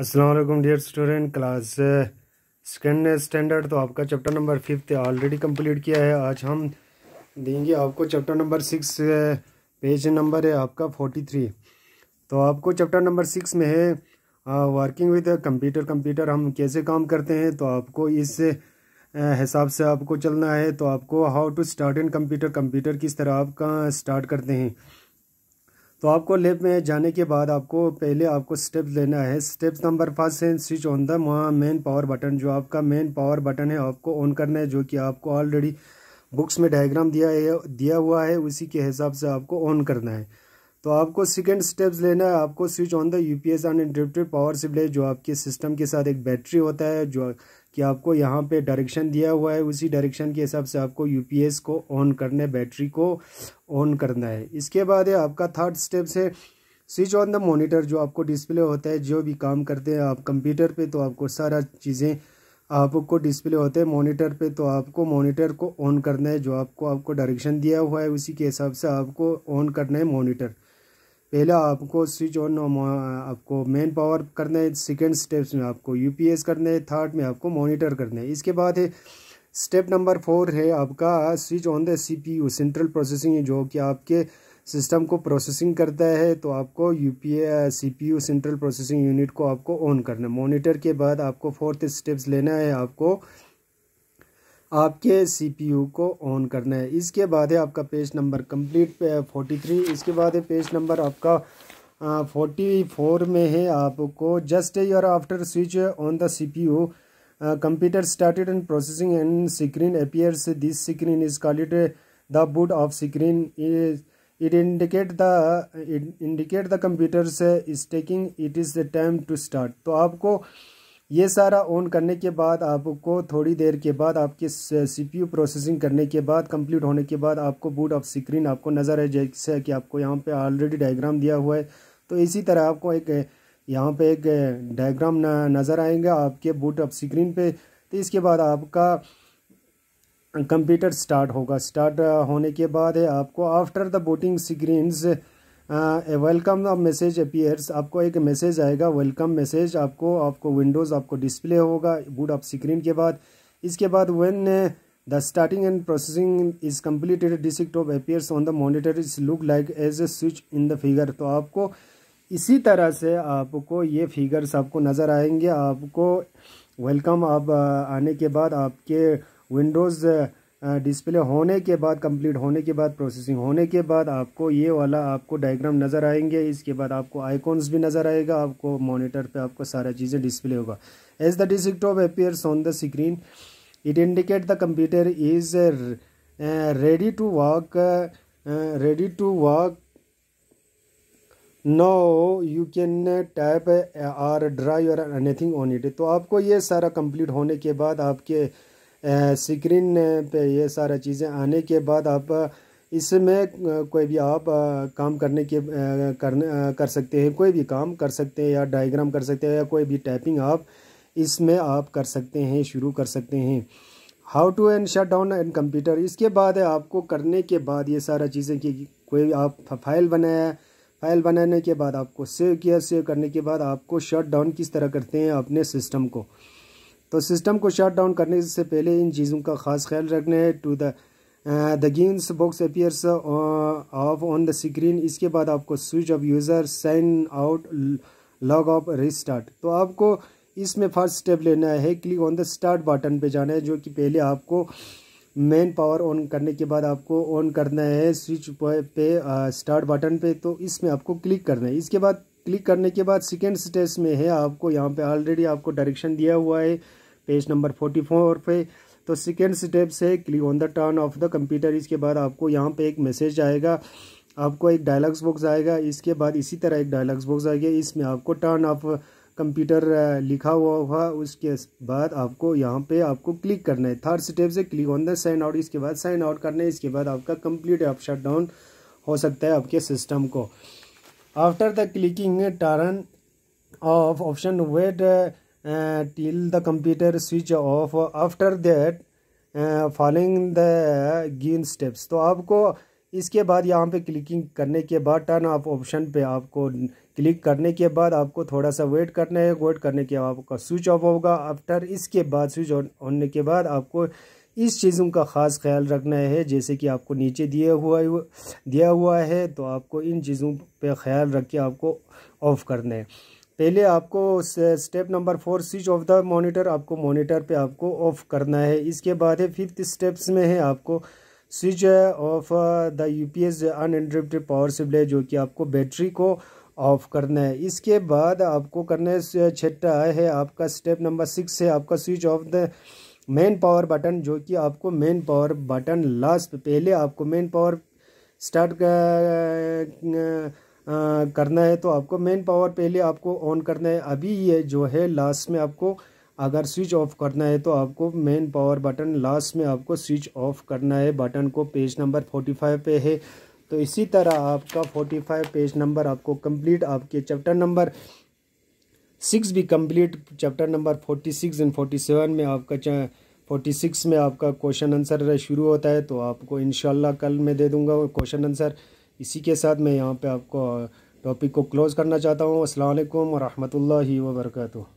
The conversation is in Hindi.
Aslam dear student class second standard तो आपका chapter number fifth already complete किया है आज हम देंगे आपको chapter number six page number है आपका फोर्टी थ्री तो आपको चैप्टर नंबर सिक्स में है वर्किंग विद कंप्यूटर कंप्यूटर हम कैसे काम करते हैं तो आपको इस uh, हिसाब से आपको चलना है तो आपको how to start in computer computer किस तरह आप कहाँ स्टार्ट करते हैं तो आपको लेब में जाने के बाद आपको पहले आपको स्टेप्स लेना है स्टेप्स नंबर फर्स्ट है switch on the main power button जो आपका मेन पावर बटन है आपको ऑन करना है जो कि आपको ऑलरेडी बुक्स में डायग्राम दिया है दिया हुआ है उसी के हिसाब से आपको ऑन करना है तो आपको सेकेंड स्टेप्स लेना है आपको switch on the U P S uninterrupted power supply जो आपके सिस्टम के साथ एक बैटरी होता है जो कि आपको यहाँ पे डायरेक्शन दिया हुआ है उसी डायरेक्शन के हिसाब से आपको यूपीएस को ऑन करना है बैटरी को ऑन करना है इसके बाद है आपका थर्ड स्टेप है स्विच ऑन द मॉनिटर जो आपको डिस्प्ले होता है जो भी काम करते हैं आप कंप्यूटर पे तो आपको सारा चीज़ें आपको डिस्प्ले होते हैं मोनीटर पर तो आपको मोनीटर को ऑन करना है जो आपको आपको डायरेक्शन दिया हुआ है उसी के हिसाब से आपको ऑन करना है मोनीटर पहला आपको स्विच ऑन आपको मेन पावर करना है सेकेंड स्टेप्स में आपको यूपीएस करना है थर्ड में आपको मॉनिटर करना है इसके बाद है स्टेप नंबर फोर है आपका switch on the CPU central processing जो कि आपके सिस्टम को प्रोसेसिंग करता है तो आपको U P CPU central processing unit को आपको ऑन करना है मोनीटर के बाद आपको फोर्थ स्टेप्स लेना है आपको आपके सीपीयू को ऑन करना है इसके बाद है आपका page number complete forty three इसके बाद है पेज नंबर आपका फोर्टी फोर में है आपको just your after switch on the C P U computer started and processing and screen appears this screen is called the boot off screen it indicate the it indicate the computers is taking it is the time to start तो आपको ये सारा ऑन करने के बाद आपको थोड़ी देर के बाद आपके सीपीयू प्रोसेसिंग करने के बाद कंप्लीट होने के बाद आपको बूट ऑफ स्क्रीन आपको नज़र है जैसे कि आपको यहाँ पे ऑलरेडी डायग्राम दिया हुआ है तो इसी तरह आपको एक यहाँ पे एक डायग्राम नज़र आएगा आपके बूट ऑफ स्क्रीन पे तो इसके बाद आपका कंप्यूटर स्टार्ट होगा स्टार्ट होने के बाद आपको after the booting screens welcome का मैसेज अपीयर्स आपको एक मैसेज आएगा वेलकम मैसेज आपको आपको विंडोज़ आपको डिस्प्ले होगा बूट ऑफ स्क्रीन के बाद इसके बाद when the starting and processing is completed district of appears on the monitor is look like as a switch in the figure तो आपको इसी तरह से आपको ये फिगर्स आपको नज़र आएंगे आपको वेलकम आप uh, आने के बाद आपके विंडोज़ डिस्प्ले होने के बाद कंप्लीट होने के बाद प्रोसेसिंग होने के बाद आपको ये वाला आपको डायग्राम नज़र आएंगे इसके बाद आपको आइकॉन्स भी नज़र आएगा आपको मॉनिटर पे आपको सारा चीज़ें डिस्प्ले होगा as the desktop appears on the screen it indicate the computer is ready to work ready to work no you can type or draw और एनीथिंग ऑन इट तो आपको ये सारा कंप्लीट होने के बाद आपके स्क्रीन पे ये सारा चीज़ें आने के बाद आप इसमें कोई भी आप काम करने के करने कर सकते हैं कोई भी काम कर सकते हैं या डायग्राम कर सकते हैं या कोई भी टाइपिंग आप इसमें आप कर सकते हैं शुरू कर सकते हैं how to and shut down and computer इसके बाद है आपको करने के बाद ये सारा चीज़ें कि कोई आप फाइल बनाया फाइल बनाने के बाद आपको सेव किया सेव करने के बाद आपको शट डाउन किस तरह करते हैं अपने सिस्टम को तो सिस्टम को शट डाउन करने से पहले इन चीज़ों का खास ख्याल रखना है to the the gains box appears off on the screen इसके बाद आपको switch off user sign out log off restart तो आपको इसमें फर्स्ट स्टेप लेना है click on the start button पे जाना है जो कि पहले आपको मेन पावर ऑन करने के बाद आपको ऑन करना है स्विच पे स्टार्ट बटन uh, पे तो इसमें आपको क्लिक करना है इसके बाद क्लिक करने के बाद सेकेंड स्टेज में है आपको यहाँ पे ऑलरेडी आपको डायरेक्शन दिया हुआ है पेज नंबर फोर्टी फोर पे तो सेकेंड स्टेप से click on the turn off the computer इसके बाद आपको यहाँ पे एक मैसेज आएगा आपको एक डायलॉग्स बॉक्स आएगा इसके बाद इसी तरह एक डायलॉग्स बॉक्स आएगा इसमें आपको टर्न ऑफ कंप्यूटर लिखा हुआ हुआ उसके बाद आपको यहाँ पे आपको क्लिक करना है थर्ड स्टेप से click on the sign out इसके बाद साइन आउट करना है इसके बाद आपका कंप्लीट शट डाउन हो सकता है आपके सिस्टम को after the clicking turn off option wait till the computer switch off after after following the given steps तो आपको इसके बाद यहाँ पे क्लिकिंग करने के बाद टर्न ऑफ ऑप्शन पे आपको क्लिक करने के बाद आपको थोड़ा सा वेट करना है वेट करने के बाद आपका स्विच ऑफ होगा आफ्टर इसके बाद स्विच ऑन होने के बाद आपको इस चीज़ों का ख़ास ख्याल रखना है जैसे कि आपको नीचे दिया हुआ दिया हुआ है तो आपको इन चीज़ों पे ख्याल रख के आपको ऑफ़ करना है पहले आपको step number four switch off the monitor आपको मॉनिटर पे आपको ऑफ़ करना है इसके बाद है फिफ्थ स्टेप्स में है आपको switch off the U P S uninterrupted power supply जो कि आपको बैटरी को ऑफ करना है इसके बाद आपको करना है छठा है आपका स्टेप नंबर सिक्स है आपका switch off the main power button जो कि आपको मेन पावर बटन लास्ट पहले आपको मेन पावर स्टार्ट करना है तो आपको मेन पावर पहले आपको ऑन करना है अभी ये जो है लास्ट में आपको अगर स्विच ऑफ करना है तो आपको मेन पावर बटन लास्ट में आपको स्विच ऑफ करना है बटन को पेज नंबर फोर्टी फाइव पे है तो इसी तरह आपका फोर्टी फाइव पेज नंबर आपको कंप्लीट आपके चैप्टर नंबर सिक्स भी complete chapter number forty six and forty seven में आपका फोर्टी सिक्स में आपका क्वेश्चन आंसर शुरू होता है तो आपको इन कल मैं दे दूँगा क्वेश्चन आंसर इसी के साथ मैं यहाँ पर आपको टॉपिक को क्लोज़ करना चाहता हूँ असल वरहमल वर्का